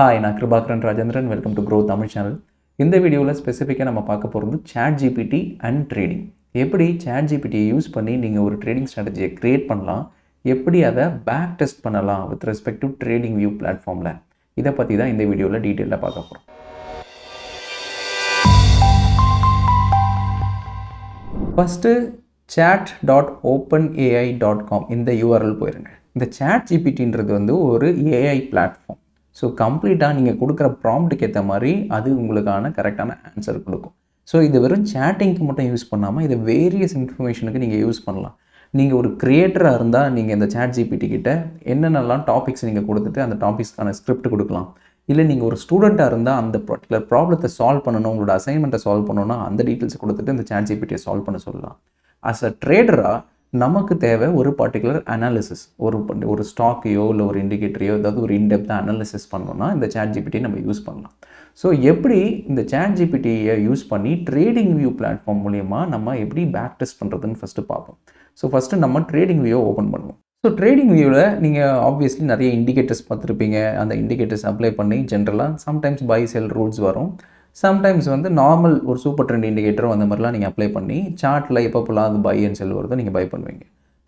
hi நான் Kirubakaran Rajendran welcome to grow Tamil channel இந்த வீடியோவில் ஸ்பெசிஃபிக்காக நம்ம பார்க்க போகிறது சேட் ஜிபிடி அண்ட் ட்ரேடிங் எப்படி சேட் ஜிபிடியை யூஸ் பண்ணி நீங்கள் ஒரு ட்ரேடிங் ஸ்ட்ராட்டஜியை க்ரியேட் பண்ணலாம் எப்படி அதை பேக் டெஸ்ட் பண்ணலாம் with respect to trading view பிளாட்ஃபார்மில் இதை பற்றி தான் இந்த வீடியோவில் டீட்டெயிலாக பார்க்க போகிறோம் first chat dot open AI dot com இந்த யூஆர்எல் போயிருங்க இந்த சேட் ஜிபிடின்றது வந்து ஒரு ஏஐ பிளாட்ஃபார்ம் ஸோ கம்ப்ளீட்டாக நீங்கள் கொடுக்குற ப்ராம்ப்ட்டுக்கு ஏற்ற மாதிரி அது உங்களுக்கான கரெக்டான ஆன்சர் கொடுக்கும் ஸோ இது வெறும் சேட்டிங்க்கு மட்டும் யூஸ் பண்ணாமல் இதை வேரியஸ் இன்ஃபர்மேஷனுக்கு நீங்கள் யூஸ் பண்ணலாம் நீங்கள் ஒரு க்ரியேட்டராக இருந்தால் நீங்கள் இந்த சேட் ஜிபிடி கிட்ட என்னென்னலாம் டாபிக்ஸ் நீங்கள் கொடுத்துட்டு அந்த டாபிக்ஸ்க்கான ஸ்கிரிப்ட் கொடுக்கலாம் இல்லை நீங்கள் ஒரு ஸ்டூடெண்ட்டாக இருந்தால் அந்த பர்டிகுலர் ப்ராப்ளத்தை சால்வ் பண்ணணும் உங்களோட அசைன்மெண்ட்டை சால்வ் பண்ணணும்னா அந்த டீட்டெயில்ஸ் கொடுத்துட்டு இந்த சேட் ஜிபிடியை சால்வ் பண்ண சொல்லலாம் அஸ் அ ட்ரேடராக நமக்கு தேவை ஒரு பர்டிகுலர் அனாலிசிஸ் ஒரு ஒரு ஸ்டாக்கையோ இல்லை ஒரு இண்டிகேட்டரையோ ஏதாவது ஒரு இன்டெப்த்தாக அனாலிசிஸ் பண்ணணுன்னா இந்த சேட் ஜிபிடி நம்ம யூஸ் பண்ணலாம் ஸோ எப்படி இந்த சேட் ஜிபிடியை யூஸ் பண்ணி ட்ரேடிங் வியூ பிளாட்ஃபார்ம் மூலிமா நம்ம எப்படி பேக் டெஸ்ட் பண்ணுறதுன்னு ஃபஸ்ட்டு பார்ப்போம் ஸோ ஃபஸ்ட்டு நம்ம ட்ரேடிங் வியூ ஓப்பன் பண்ணுவோம் ஸோ ட்ரேடிங் வியூவில் நீங்கள் ஆப்வியஸ்லி நிறைய இண்டிகேட்டர்ஸ் பார்த்துருப்பீங்க அந்த இண்டிகேட்டர்ஸ் அப்ளை பண்ணி ஜென்ரலாக சம்டைம்ஸ் பை செல் ரூல்ஸ் வரும் சம்டைம்ஸ் வந்து நார்மல் ஒரு சூப்பர் ட்ரெண்ட் இண்டிகேட்டரும் அந்த மாதிரிலாம் நீங்கள் அப்ளை பண்ணி சார்ட்டில் எப்பப்போலாம் அது பை அண்ட் செல் வருதோ நீங்கள் பை பண்ணுவீங்க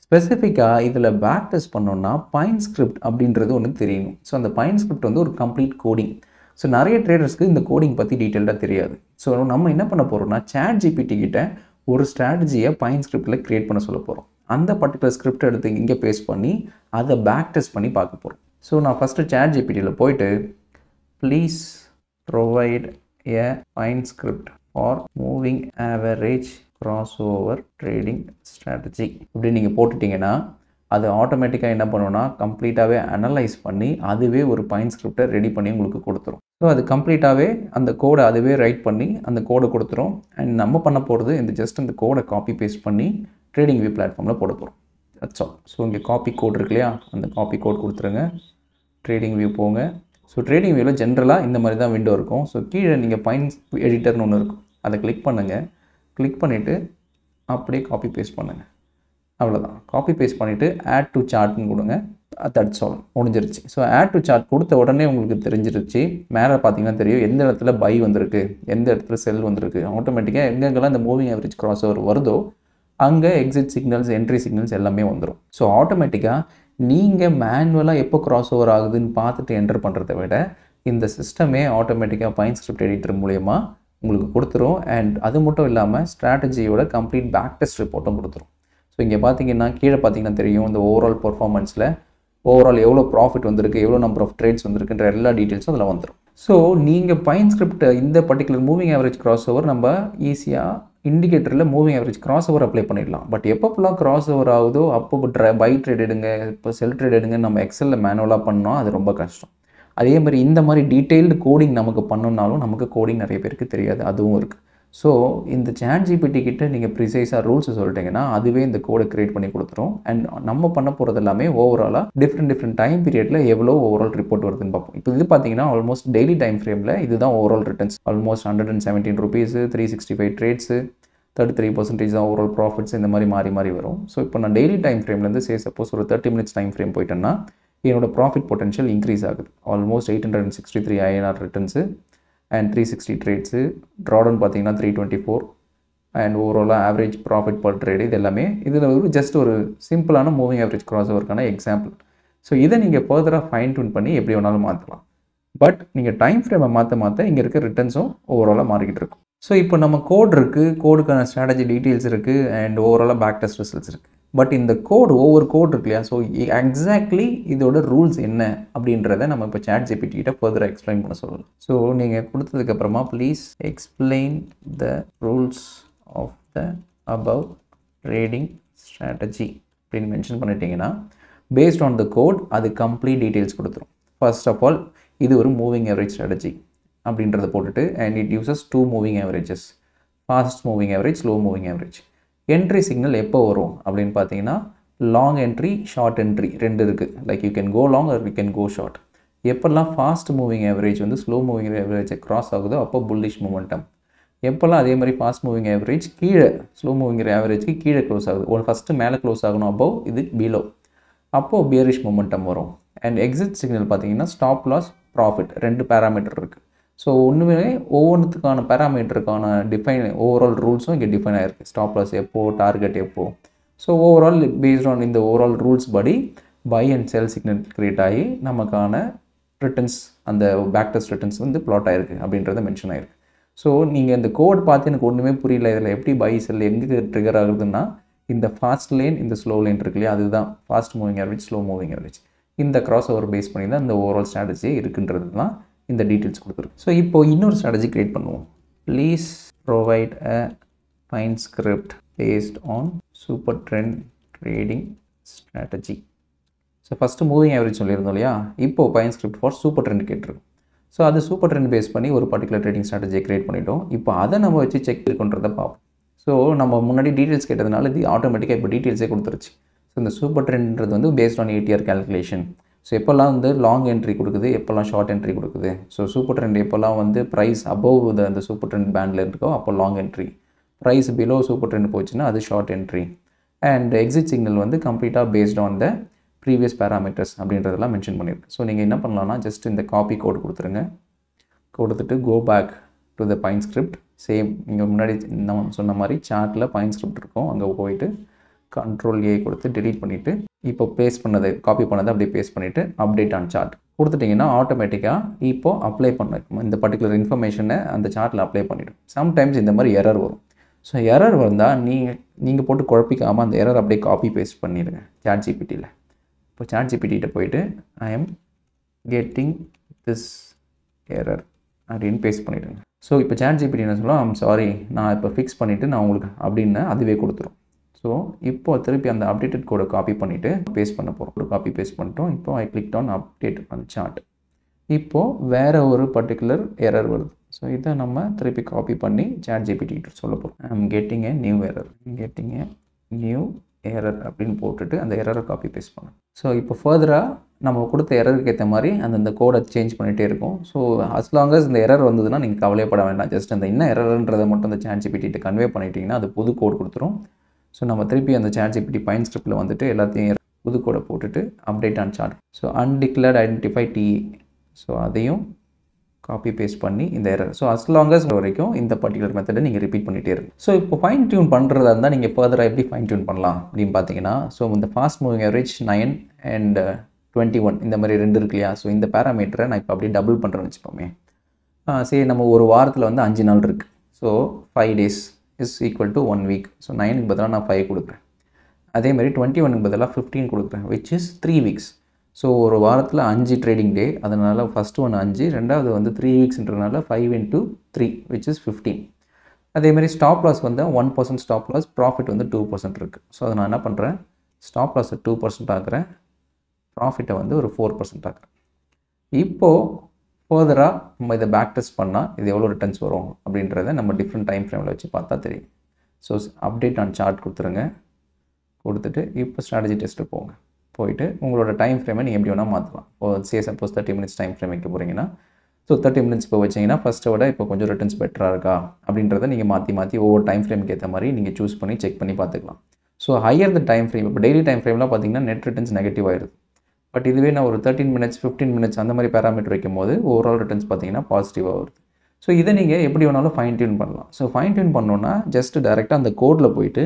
ஸ்பெசிஃபிக்காக இதில் பேக் டெஸ்ட் பண்ணோன்னா பைன் ஸ்கிரிப்ட் அப்படின்றது ஒன்று தெரியணும் ஸோ அந்த பைன் ஸ்கிரிப்ட் வந்து ஒரு கம்ப்ளீட் கோடிங் ஸோ நிறைய ட்ரேடர்ஸ்க்கு இந்த கோடிங் பற்றி டீட்டெயில்டாக தெரியாது ஸோ நம்ம என்ன பண்ண போகிறோம்னா சேட் ஜிபிடி கிட்ட ஒரு ஸ்ட்ராட்டஜியை பைன் ஸ்கிரிப்டில் க்ரியேட் பண்ண சொல்ல போகிறோம் அந்த பர்டிகுலர் ஸ்கிரிப்ட் எடுத்து இங்கே பேஸ் பண்ணி அதை பேக் டெஸ்ட் பண்ணி பார்க்க போகிறோம் ஸோ நான் ஃபஸ்ட்டு சேட் ஜிபிடியில் போயிட்டு please provide a fine script for moving average crossover trading strategy இப்படி நீங்கள் போட்டுட்டிங்கன்னா அது ஆட்டோமேட்டிக்காக என்ன பண்ணுவோன்னா கம்ப்ளீட்டாகவே அனலைஸ் பண்ணி அதுவே ஒரு பைன் ஸ்கிரிப்டை ரெடி பண்ணி உங்களுக்கு கொடுத்துரும் ஸோ அது கம்ப்ளீட்டாகவே அந்த கோடை அதுவே ரைட் பண்ணி அந்த கோடை கொடுத்துரும் அண்ட் நம்ம பண்ண போகிறது இந்த ஜஸ்ட் அந்த கோடை காப்பி பேஸ்ட் பண்ணி ட்ரேடிங் வியூ பிளாட்ஃபார்மில் போட போகிறோம் அச்சா ஸோ இங்கே காப்பி கோட் இருக்கு இல்லையா அந்த காப்பி கோட் கொடுத்துருங்க ட்ரேடிங் வியூ போங்க ஸோ ட்ரேடிங் வியூவில் ஜென்ரலாக இந்த மாதிரி தான் விண்டோ இருக்கும் ஸோ கீழே நீங்கள் பாயிண்ட்ஸ் எடிட்டர்னு ஒன்று இருக்கும் அதை கிளிக் பண்ணுங்கள் கிளிக் பண்ணிவிட்டு அப்படியே காப்பி பேஸ்ட் பண்ணுங்கள் அவ்வளோதான் காப்பி பேஸ்ட் பண்ணிவிட்டு ஆட் டு சார்ட்னு கொடுங்க தட்ஸ் ஆல் முடிஞ்சிருச்சு ஸோ ஆட் டு சார்ட் கொடுத்த உடனே உங்களுக்கு தெரிஞ்சிருச்சு மேலே பார்த்தீங்கன்னா தெரியும் எந்த இடத்துல பை வந்திருக்கு எந்த இடத்துல செல் வந்திருக்கு ஆட்டோமேட்டிக்காக எங்கெங்கெல்லாம் இந்த மூவிங் ஆவரேஜ் கிராஸ் ஓவர் வருதோ அங்கே எக்ஸிட் சிக்னல்ஸ் என்ட்ரி சிக்னல்ஸ் எல்லாமே வந்துடும் ஸோ ஆட்டோமேட்டிக்காக நீங்கள் மேனுவலாக எப்போ க்ராஸ் ஓவர் ஆகுதுன்னு பார்த்துட்டு என்டர் பண்ணுறதை விட இந்த சிஸ்டமே ஆட்டோமேட்டிக்காக பைன் ஸ்கிரிப்ட் எடிட்டர் மூலயமா உங்களுக்கு கொடுத்துரும் அண்ட் அது மட்டும் இல்லாமல் ஸ்ட்ராட்டஜியோட கம்ப்ளீட் பேக் டெஸ்ட் ரிப்போர்ட்டும் கொடுத்துரும் ஸோ இங்கே பார்த்தீங்கன்னா கீழே பார்த்தீங்கன்னா தெரியும் இந்த ஓவரால் பர்ஃபார்மன்ஸில் ஓவரால் எவ்வளோ ப்ராஃபிட் வந்திருக்கு எவ்வளோ நம்பர் ஆஃப் ட்ரேட்ஸ் வந்திருக்குன்ற எல்லா டீட்டெயில்ஸும் அதில் வந்துடும் ஸோ நீங்கள் பைன் ஸ்கிரிப்ட் இந்த particular moving average cross over நம்ம ஈஸியாக இண்டிகேட்டரில் moving average cross over apply பண்ணிடலாம் பட் எப்பப்போலாம் கிராஸ் ஓவர் ஆகுதோ அப்போ ட்ரை பை ட்ரேட் எடுங்க இப்போ செல் ட்ரேட் எடுங்க நம்ம எக்ஸலில் மேனுவலாக பண்ணோம் அது ரொம்ப கஷ்டம் அதே மாதிரி இந்த மாதிரி டீட்டெயில்டு கோடிங் நமக்கு பண்ணோன்னாலும் நமக்கு கோடிங் நிறைய பேருக்கு தெரியாது அதுவும் இருக்குது ஸோ இந்த சேட் ஜிபிடி கிட்ட நீங்கள் ப்ரிசைஸாக ரூல்ஸை சொல்லிட்டீங்கன்னா அதுவே இந்த கோடை கிரியேட் பண்ணி கொடுத்துரும் அண்ட் நம்ம பண்ண போகிறது எல்லாமே ஓவராலாக டிஃப்ரெண்ட் டிஃப்ரெண்ட் டைம் பீரியடில் எவ்வளோ ஓவரால் ரிப்போர்ட் வருதுன்னு பார்ப்போம் இப்போ இது பார்த்தீங்கன்னா ஆல்மோஸ்ட் டெய்லி டைம் ஃப்ரேமில் இதுதான் overall returns almost hundred and seventeen rupees three sixty five trades thirty three percentage தான் ஓவரால் ப்ராஃபிட்ஸ் இந்த மாதிரி மாறி மாறி வரும் ஸோ இப்போ நான் டெய்லி டைம் ஃப்ரேம்லேருந்து சே சப்போஸ் ஒரு தேர்ட்டி மினிட்ஸ் டைம் ஃப்ரேம் போயிட்டேன்னா என்னோட ப்ராஃபிட் பொட்டன்ஷியல் இன்க்ரீஸ் ஆகுது almost eight hundred and sixty three INR returns and three sixty trades drawdown பார்த்தீங்கன்னா த்ரீ டுவெண்ட்டி ஃபோர் அண்ட் ஓவராலாக ஆவரேஜ் ப்ராஃபிட் பர் ட்ரேடு இது எல்லாமே இதில் ஒரு ஜஸ்ட் ஒரு சிம்பிளான மூவிங் ஆவரேஜ் கிராஸ் ஓவருக்கான எக்ஸாம்பிள் ஸோ இதை நீங்கள் ஃபர்தராக ஃபைன் டூன் பண்ணி எப்படி வேணாலும் மாற்றலாம் பட் நீங்கள் டைம் ஃப்ரேமை மாற்ற மாற்ற இங்கே இருக்க ரிட்டர்ன்ஸும் ஓவராலாக மாறிக்கிட்டு இருக்கும் ஸோ இப்போ நம்ம கோட் இருக்குது கோடுக்கான ஸ்ட்ராட்டஜி டீட்டெயில்ஸ் இருக்குது அண்ட் ஓவராலாக பேக் டெஸ்ட் ரிசல்ட்ஸ் இருக்குது பட் இந்த கோடு ஒவ்வொரு கோட் இருக்கு இல்லையா ஸோ எக்ஸாக்ட்லி இதோட ரூல்ஸ் என்ன அப்படின்றத நம்ம இப்போ சேட் ஜிபிடி கிட்ட ஃபர்தர் எக்ஸ்பிளைன் பண்ண சொல்லலாம் ஸோ நீங்கள் கொடுத்ததுக்கப்புறமா please explain the rules of the above trading strategy அப்படின்னு மென்ஷன் பண்ணிட்டீங்கன்னா பேஸ்ட் ஆன் த கோட் அது கம்ப்ளீட் டீட்டெயில்ஸ் கொடுத்துரும் ஃபர்ஸ்ட் ஆஃப் ஆல் இது ஒரு மூவிங் ஆவரேஜ் ஸ்ட்ராட்டஜி அப்படின்றத போட்டுட்டு and it uses two moving averages fast moving average slow moving average entry signal எப்போ வரும் அப்படின்னு பார்த்தீங்கன்னா லாங் என்ட்ரி ஷார்ட் என்ட்ரி ரெண்டு இருக்குது like you can go long or you can go short எப்போல்லாம் fast moving average வந்து slow moving ஆவரேஜை cross ஆகுதோ அப்போ புல்லிஷ் மூமெண்டம் எப்போல்லாம் அதே மாதிரி ஃபாஸ்ட் மூவிங் ஆவரேஜ் கீழே ஸ்லோ மூவிங் ஆவரேஜ்க்கு கீழே க்ளோஸ் ஆகுது ஒன் ஃபஸ்ட்டு மேலே க்ளோஸ் ஆகணும் அப்போ இது பிலோ அப்போது பியரிஷ் மூமெண்டம் வரும் அண்ட் எக்ஸிட் சிக்னல் பார்த்தீங்கன்னா ஸ்டாப் லாஸ் ப்ராஃபிட் ரெண்டு பேராமீட்டர் இருக்குது ஸோ ஒன்றுமே ஒவ்வொன்றுத்துக்கான பேராமீட்டருக்கான டிஃபைன் ஓவரால் ரூல்ஸும் இங்கே டிஃபைன் ஆகிருக்கு ஸ்டாப் லாஸ் எப்போது டார்கெட் எப்போது ஸோ ஓவரால் பேஸ்ட் ஆன் இந்த ஓவரால் ரூல்ஸ் படி buy and sell signal create ஆகி நமக்கான ரிட்டர்ன்ஸ் அந்த பேக் டெஸ்ட் ரிட்டர்ன்ஸ் வந்து ப்ளாட் ஆகிருக்கு அப்படின்றத மென்ஷன் ஆகிருக்கு ஸோ நீங்கள் இந்த கோட் பார்த்து எனக்கு ஒன்றுமே புரியல இதில் எப்படி பை செல் எங்கே ட்ரிகர் ஆகுதுன்னா இந்த ஃபாஸ்ட் லேன் இந்த ஸ்லோ லேன் இருக்கு இல்லையா அதுதான் fast moving average slow moving average இந்த கிராஸ் ஓவர் பேஸ் பண்ணி தான் இந்த ஓவரால் ஸ்ட்ராட்டஜி இருக்குன்றது தான் இந்த டீட்டெயில்ஸ் கொடுத்துருக்கு ஸோ இப்போது இன்னொரு ஸ்ட்ராட்டஜி க்ரியேட் பண்ணுவோம் please provide a Pine script based on super trend trading strategy so first moving average சொல்லியிருந்தோம் இல்லையா இப்போது Pine script for super trend கேட்டிருக்கோம் ஸோ அது சூப்பர் ட்ரெண்ட் பேஸ் பண்ணி ஒரு பர்டிகுலர் ட்ரேடிங் ஸ்ட்ராட்டஜி க்ரியேட் பண்ணிட்டோம் இப்போ அதை நம்ம வச்சு செக் பண்ணுறதை பார்ப்போம் ஸோ நம்ம முன்னாடி டீட்டெயில்ஸ் கேட்டதுனால இது ஆட்டோமேட்டிக்காக இப்போ டீட்டெயில்ஸே கொடுத்துருச்சு ஸோ இந்த சூப்பர் ட்ரெண்ட்ன்றது வந்து based on ATR calculation so எப்போல்லாம் வந்து லாங் என்ட்ரி கொடுக்குது எப்போல்லாம் ஷார்ட் என்ட்ரி கொடுக்குது ஸோ சூப்பர் ட்ரெண்ட் எப்போல்லாம் வந்து ப்ரைஸ் அபவ் த அந்த சூப்பர் ட்ரெண்ட் பேண்டில் இருக்கோ அப்போ long entry price below super trend போச்சுன்னா அது short entry and exit signal வந்து கம்ப்ளீட்டாக based on the previous parameters அப்படின்றதெல்லாம் மென்ஷன் பண்ணியிருக்கு ஸோ நீங்கள் என்ன பண்ணலாம்னா ஜஸ்ட் இந்த காப்பி கோடு கொடுத்துருங்க கொடுத்துட்டு go back to the Pine script same இங்கே முன்னாடி நம்ம சொன்ன மாதிரி சார்ட்டில் பைன் ஸ்கிரிப்ட் இருக்கும் அங்கே போயிட்டு கண்ட்ரோல் ஏ கொடுத்து டெலீட் பண்ணிவிட்டு இப்போ பேஸ்ட் பண்ணதை காப்பி பண்ணதை அப்படியே பேஸ்ட் பண்ணிவிட்டு அப்டேட் ஆன் சார்ட் கொடுத்துட்டிங்கன்னா ஆட்டோமேட்டிக்காக இப்போ அப்ளை பண்ணும் இந்த பர்டிகுலர் இன்ஃபர்மேஷனை அந்த சார்ட்டில் அப்ளை பண்ணிவிடும் சம்டைம்ஸ் இந்த மாதிரி எரர் வரும் ஸோ எரர் வந்தால் நீங்கள் நீங்கள் போட்டு குழப்பிக்காமல் அந்த எரர் அப்படியே காப்பி பேஸ்ட் பண்ணிடுங்க சாட் ஜிபிட்டியில் இப்போ சாட் ஜிபிட்டிகிட்ட போயிட்டு I am getting this error அப்படின்னு பேஸ்ட் பண்ணிவிடுங்க ஸோ இப்போ சாட் ஜிபிடி என்ன சொல்லுவோம் ஐம் சாரி நான் இப்போ ஃபிக்ஸ் பண்ணிவிட்டு நான் உங்களுக்கு அப்படின்னு அதுவே கொடுத்துரும் ஸோ இப்போ திருப்பி அந்த அப்டேட்டட் கோடை காப்பி பண்ணிவிட்டு பேஸ்ட் பண்ண போகிறோம் காப்பி பேஸ்ட் பண்ணிட்டோம் இப்போ ஐ கிளிக் ஆன் அப்டேட் அந்த சார்ட் இப்போது வேறு ஒரு பர்டிகுலர் எரர் வருது ஸோ இதை நம்ம திருப்பி காப்பி பண்ணி சாட் ஜிபிடிட்டு சொல்ல போகிறோம் I am getting a new error getting a new error அப்படின்னு போட்டுட்டு அந்த எரரை காப்பி பேஸ்ட் பண்ணும் ஸோ இப்போ ஃபர்தராக நம்ம கொடுத்த எரருக்கு ஏற்ற மாதிரி அந்த இந்த கோடை சேஞ்ச் பண்ணிகிட்டே இருக்கும் ஸோ அஸ் லாங் அஸ் இந்த எரர் வந்ததுன்னா நீங்கள் கவலையப்பட வேண்டாம் ஜஸ்ட் அந்த என்ன எரர்ன்றதை மட்டும் அந்த சாட் பிடிட்டு கன்வே பண்ணிட்டீங்கன்னா அது புது கோட் கொடுத்துரும் ஸோ நம்ம திருப்பி அந்த சார்ஜ் இப்படி பைன் ஸ்கிரிப்டில் வந்துட்டு எல்லாத்தையும் புதுக்கோடை போட்டுட்டு update on chart so undeclared identifier so அதையும் காப்பி பேஸ்ட் பண்ணி இந்த எரர் ஸோ அஸ் லாங்கஸ் வரைக்கும் இந்த பர்டிகுலர் மெத்தடை நீங்கள் ரிப்பீட் பண்ணிகிட்டே இருக்கும் ஸோ இப்போ ஃபைன் டியூன் பண்ணுறதா இருந்தால் நீங்கள் ஃபர்தராக எப்படி ஃபைன் டியூன் பண்ணலாம் அப்படின்னு பார்த்தீங்கன்னா ஸோ இந்த fast moving average nine and twenty one இந்த மாதிரி ரெண்டு இருக்கு இல்லையா ஸோ இந்த பேராமீட்டரை நான் இப்போ அப்படியே டபுள் பண்ணுறேன்னு வச்சுப்போமே சரி நம்ம ஒரு வாரத்தில் வந்து அஞ்சு நாள் இருக்குது so five days is equal to one week so நைனுக்கு பதிலாக நான் ஃபைவ் கொடுக்குறேன் அதே மாதிரி டுவெண்ட்டி ஒனுக்கு பதிலாக ஃபிஃப்டீன் கொடுக்குறேன் which is three weeks so ஒரு வாரத்தில் அஞ்சு ட்ரேடிங் டே அதனால் ஃபஸ்ட்டு ஒன் அஞ்சு ரெண்டாவது வந்து த்ரீ வீக்ஸ்ன்றனால five into three which is fifteen மாதிரி ஸ்டாப் லாஸ் வந்து one percent stop loss profit வந்து டூ பர்சன்ட் இருக்குது ஸோ அதை நான் என்ன பண்ணுறேன் ஸ்டாப் லாஸை டூ பர்சன்ட் ஆக்குறேன் ப்ராஃபிட்டை வந்து ஒரு ஃபோர் பர்சன்ட் ஆக்குறேன் இப்போது ஃபர்தராக நம்ம இதை பேக் டெஸ்ட் பண்ணால் இது எவ்வளோ ரிட்டர்ன்ஸ் வரும் அப்படின்றத நம்ம டிஃப்ரெண்ட் டைம் ஃப்ரேமில் வச்சு பார்த்தா தெரியும் ஸோ அப்டேட் ஆன் சார்ட் கொடுத்துருங்க கொடுத்துட்டு இப்போ ஸ்ட்ராட்டஜி டெஸ்ட்டு போங்க போயிட்டு உங்களோட டைம் ஃப்ரேமை நீங்கள் எப்படி வேணால் மாற்றலாம் இப்போ say suppose thirty minutes time frame வைக்க போகிறீங்கன்னா ஸோ தேர்ட்டி மினிட்ஸ் இப்போ வச்சிங்கன்னா ஃபஸ்ட்டை விட இப்போ கொஞ்சம் ரிட்டர்ன்ஸ் பெட்டராக இருக்கா அப்படின்றத நீங்கள் மாற்றி மாற்றி ஒவ்வொரு டைம் ஃப்ரேம்க்கு ஏற்ற மாதிரி நீங்கள் சூஸ் பண்ணி செக் பண்ணி பார்த்துக்கலாம் so higher the time frame இப்போ டெய்லி டைம் ஃப்ரேம்லாம் பார்த்தீங்கன்னா நெட் ரிட்டர்ன்ஸ் நெகட்டிவ் ஆயிடுது பட் இதுவே நான் ஒரு தேர்ட்டின் மினிட்ஸ் ஃபிஃப்டீன் மினிட்ஸ் அந்த மாதிரி பேராமீட்டர் வைக்கும் போது ஓவரால் ரிட்டர்ன்ஸ் பார்த்தீங்கன்னா பாசிட்டிவாக வருது ஸோ இதை நீங்கள் எப்படி வேணாலும் ஃபைன் டியூன் பண்ணலாம் ஸோ ஃபைன் டியூன் பண்ணோன்னா ஜஸ்ட் டேரெக்டாக அந்த கோடில் போயிட்டு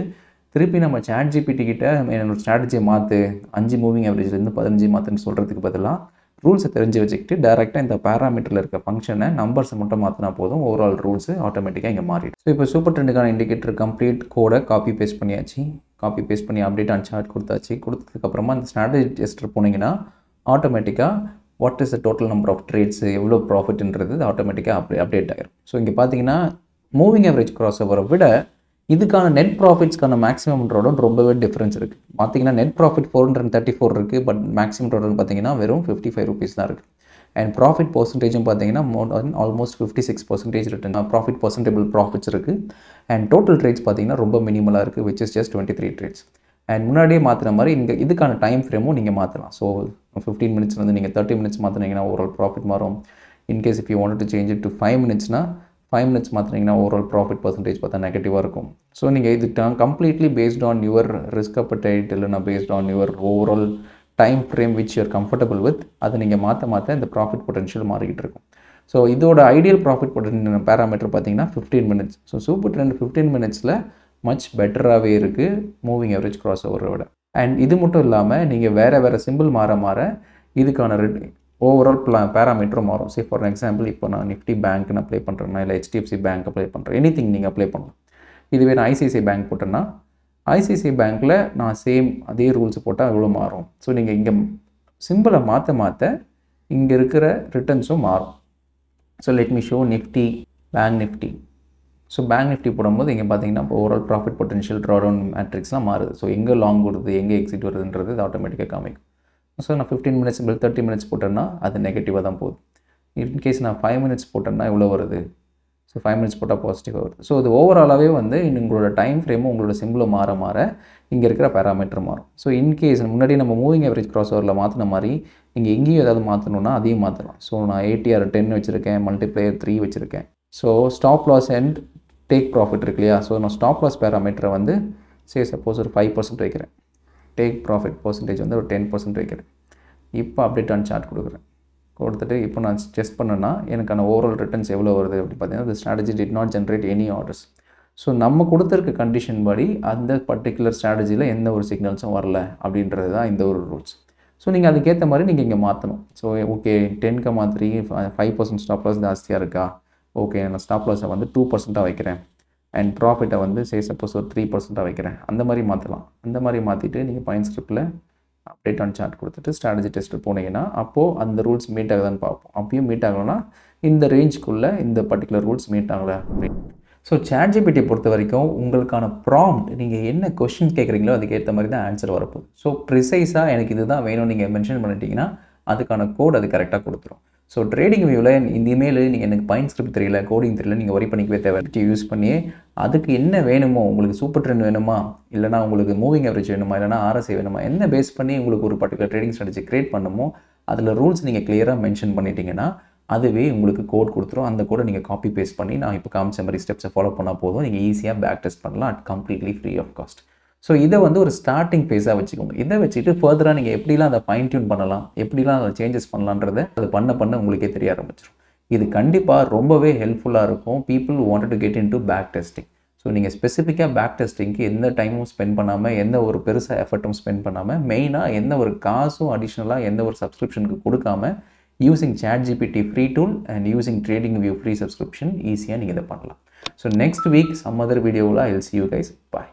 திருப்பி நம்ம சாட் ஜிபிடி கிட்ட என்னோட ஸ்ட்ராட்டஜியை மாற்று அஞ்சு மூவிங் ஆவரேஜ்லேருந்து பதினஞ்சு மாற்றுன்னு சொல்கிறதுக்கு பதிலாக ரூல்ஸை தெரிஞ்சு வச்சுக்கிட்டு டேரெக்டாக இந்த பேராமீட்டரில் இருக்க ஃபங்க்ஷனை நம்பர்ஸை மட்டும் மாற்றினா போதும் ஓவரால் ரூல்ஸு ஆட்டோமேட்டிக்காக இங்கே மாறிடும் ஸோ இப்போ சூப்பர் ட்ரெண்டுக்கான இண்டிகேட்டர் கம்ப்ளீட் கோடை காப்பி பேஸ்ட் பண்ணியாச்சு காப்பி பேஸ்ட் பண்ணி அப்டேட் அண்ட் சார்ட் கொடுத்தாச்சு கொடுத்ததுக்கப்புறமா அந்த ஸ்ட்ராட்டஜி டெஸ்டர் போனீங்கன்னா ஆட்டோமேட்டிக்காக what is the total number of trades எவ்வளோ ப்ராஃபிட்ன்றது ஆட்டோமேட்டிக்காக அப்டே அப்டேட் ஆகிடும் ஸோ இங்கே பார்த்தீங்கன்னா மூவிங் ஆவரேஜ் க்ராஸ் ஓவரை விட இதுக்கான நெட் ப்ராஃபிட்ஸ்க்கான மேக்ஸிமம் ரோடும் ரொம்பவே டிஃப்ரென்ஸ் இருக்குது பார்த்தீங்கன்னா net profit four hundred thirty four இருக்குது பட் மேக்ஸிமம் ட்ரோடன் பார்த்தீங்கன்னா வெறும் ஃபிஃப்டி ஃபைவ் ருபீஸ் தான் இருக்குது அண்ட் ப்ராஃபிட் பர்சன்டேஜும் பார்த்தீங்கன்னா more then almost fifty six percentage return profit பர்சன்டேபிள் ப்ராஃபிட்ஸ் இருக்குது அண்ட் டோட்டல் ட்ரேட்ஸ் பார்த்தீங்கன்னா ரொம்ப மினிமலாக இருக்குது which is just twenty three trades and முன்னாடியே மாற்றுற மாதிரி இங்கே இதுக்கான டைம் ஃப்ரேமும் நீங்கள் மாற்றலாம் ஸோ ஃபிஃப்டீன் மினிட்ஸ்லேருந்து நீங்கள் தேர்ட்டி மினிட்ஸ் மாற்றினீங்கன்னா ஓவரால் ப்ராஃபிட் மாறும் in case if you want to change it to five மினிட்ஸ்னா ஃபைவ் மினிட்ஸ் மாற்றினீங்கன்னா ஓவரால் ப்ராஃபிட் பர்சன்டேஜ் பார்த்தா நெகட்டிவாக இருக்கும் ஸோ நீங்கள் இது completely based on your risk appetite இல்லைனா based on your overall time frame which you're comfortable with அதை நீங்கள் மாற்ற மாற்ற இந்த ப்ராஃபிட் பொட்டன்ஷியல் மாறிக்கிட்டு இருக்கும் ஸோ இதோட ஐடியல் ப்ராஃபிட் பொட்டன்ஷியல் பேராமீட்டர் பார்த்தீங்கன்னா fifteen minutes so super trend fifteen மினிட்ஸில் மச் பெட்டராகவே இருக்குது மூவிங் எவரேஜ் கிராஸ் ஓவரை விட அண்ட் இது மட்டும் இல்லாமல் நீங்கள் வேறு வேறு சிம்பிள் மாற மாற இதுக்கான ரெட் ஓவரால் பிளா பேராமீட்டரும் மாறும் சே ஃபார் எக்ஸாம்பிள் இப்போ நான் நிஃப்டி பேங்க்னு அப்ளை பண்ணுறேன்னா இல்லை ஹெச்டிஎஃப்சி பேங்க் அப்ளை பண்ணுறேன் எனி திங் நீங்கள் அப்ளை பண்ணலாம் இதுவே நான் ஐசிஐசிஐ பேங்க் போட்டேன்னா ஐசிஐசிஐ பேங்க்கில் நான் சேம் அதே ரூல்ஸ் போட்டால் அவ்வளோ மாறும் ஸோ நீங்கள் இங்கே சிம்பிளை மாற்ற மாற்ற இங்கே இருக்கிற ரிட்டர்ன்ஸும் மாறும் so let me show Nifty bank Nifty so bank Nifty போடும்போது இங்கே பார்த்தீங்கன்னா இப்போ ஓவரால் ப்ராஃபிட் பொட்டன்ஷியல் ட்ராடவுன் மேட்ரிக்ஸ்லாம் மாறுது ஸோ எங்கே லாங் வருது எங்கே எக்ஸிட் வருதுன்றது ஆட்டோமேட்டிக்காக காமிக்கும் ஸோ நான் ஃபிஃப்டீன் மினிட்ஸ் தேர்ட்டி மினிட்ஸ் போட்டேன்னா அது நெகட்டிவாக தான் போகுது இன்கேஸ் நான் ஃபைவ் மினிட்ஸ் போட்டேன்னா எவ்வளோ வருது ஸோ ஃபைவ் மினிட்ஸ் போட்டால் பாசிட்டிவாக வருது ஸோ இது ஓவராலாகவே வந்து உங்களோட டைம் ஃப்ரேமும் உங்களோட சிம்பிளும் மாற மாற இங்கே இருக்கிற பேராமீட்டர் மாறும் ஸோ இன்கேஸ் முன்னாடி நம்ம மூவிங் எவரேஜ் கிராஸ் ஓவரில் மாற்றின மாதிரி நீங்கள் எங்கேயும் ஏதாவது மாற்றணும்னா அதையும் மாற்றலாம் ஸோ நான் ஏடிஆர் டென் வச்சுருக்கேன் மல்டிப்ளேயர் த்ரீ வச்சுருக்கேன் so stop loss and take profit இருக்கு இல்லையா ஸோ நான் ஸ்டாப் லாஸ் பேராமீட்டரை வந்து சே சப்போஸ் ஒரு ஃபைவ் பர்சன்ட் வைக்கிறேன் டேக் ப்ராஃபிட் பர்சன்டேஜ் வந்து ஒரு டென் பர்சன்ட் வைக்கிறேன் இப்போ அப்டேட் ஆன் சார்ட் கொடுக்குறேன் கொடுத்துட்டு இப்போ நான் செஸ் பண்ணேன்னா எனக்கான ஓவரால் ரிட்டர்ன்ஸ் எவ்வளோ வருது அப்படி பார்த்தீங்கன்னா அந்த strategy did not generate any orders so நம்ம கொடுத்துருக்க கண்டிஷன் படி அந்த பர்டிகுலர் ஸ்ட்ராட்டஜியில் எந்த ஒரு சிக்னல்ஸும் வரல அப்படின்றது தான் இந்த ஒரு ரூல்ஸ் ஸோ நீங்கள் அதுக்கேற்ற மாதிரி நீங்கள் இங்கே மாற்றணும் so okay ten comma three five percent stop loss ஜாஸ்தியாக இருக்கா ஓகே நான் ஸ்டாப் லாஸை வந்து டூ பர்சன்ட்டாக வைக்கிறேன் அண்ட் ப்ராஃபிட்டை வந்து சே சப்போஸ் ஒரு த்ரீ பர்சென்ட்டாக வைக்கிறேன் அந்த மாதிரி மாற்றலாம் அந்த மாதிரி மாற்றிட்டு நீங்கள் பாயிண்ட் ஸ்கிரிப்டில் அப்டேட் ஆன் சார்ட் கொடுத்துட்டு ஸ்ட்ராட்டஜி டெஸ்ட்டு போனீங்கன்னா அப்போது அந்த ரூல்ஸ் மீட் ஆகுதான்னு பார்ப்போம் அப்பயும் மீட் ஆகலைன்னா இந்த ரேஞ்சுக்குள்ளே இந்த பர்டிகுலர் ரூல்ஸ் மீட் ஆகல அப்படின்னு ஸோ சேட் பொறுத்த வரைக்கும் உங்களுக்கான ப்ராம்ப்ட் நீங்கள் என்ன கொஷின் கேட்குறீங்களோ அதுக்கேற்ற மாதிரி தான் ஆன்சர் வரப்போகுது ஸோ ப்ரிசைஸாக எனக்கு இதுதான் வேணும் நீங்கள் மென்ஷன் பண்ணிட்டீங்கன்னா அதுக்கான கோட் அது கரெக்டாக கொடுத்துரும் ஸோ ட்ரேடிங் வியூவில் இந்த இமெயில் நீங்கள் எனக்கு பைன் ஸ்கிரிப்ட் தெரியல கோடிங் தெரியல நீங்கள் ஒரி பண்ணிக்கவே தேவை யூஸ் பண்ணி அதுக்கு என்ன வேணுமோ உங்களுக்கு சூப்பர் ட்ரெண்ட் வேணுமா இல்லைனா உங்களுக்கு மூவிங் அவரேஜ் வேணுமா இல்லைனா ஆர்எஸ்ஐ வேணுமா என்ன பேஸ் பண்ணி உங்களுக்கு ஒரு பர்டிகுலர் ட்ரேடிங் ஸ்ட்ராட்டஜி க்ரியேட் பண்ணுமோ அதில் ரூல்ஸ் நீங்கள் கிளியராக மென்ஷன் பண்ணிட்டீங்கன்னா அதுவே உங்களுக்கு கோட் கொடுத்துரும் அந்த கோடை நீங்கள் காப்பி பேஸ்ட் பண்ணி நான் இப்போ காமிச்ச மாதிரி ஸ்டெப்ஸை ஃபாலோ பண்ணால் போதும் நீங்கள் ஈஸியாக பேக் டெஸ்ட் பண்ணலாம் at completely free of cost so இதை வந்து ஒரு ஸ்டார்டிங் ஃபேஸாக வச்சுக்கோங்க இதை வச்சுட்டு ஃபர்தராக நீங்கள் எப்படிலாம் அதை ஃபைன் டியூன் பண்ணலாம் எப்படிலாம் அதை சேஞ்சஸ் பண்ணலான்றதை அது பண்ண பண்ண உங்களுக்கே தெரிய ஆரம்பிச்சிடும் இது கண்டிப்பாக ரொம்பவே ஹெல்ப்ஃபுல்லாக இருக்கும் people wanted to get in to back testing so நீங்கள் ஸ்பெசிஃபிக்காக பேக் டெஸ்டிங்க்கு எந்த டைமும் ஸ்பெண்ட் பண்ணாமல் எந்த ஒரு பெருசாக எஃபர்ட்டும் ஸ்பெண்ட் பண்ணாமல் மெயினாக எந்த ஒரு காசும் அடிஷ்னலாக எந்த ஒரு சப்ஸ்கிரிப்ஷனுக்கு கொடுக்காம using ChatGPT free tool and using TradingView free subscription ஈஸியாக நீங்கள் இதை பண்ணலாம் so next week some other வீடியோவில் I see you guys bye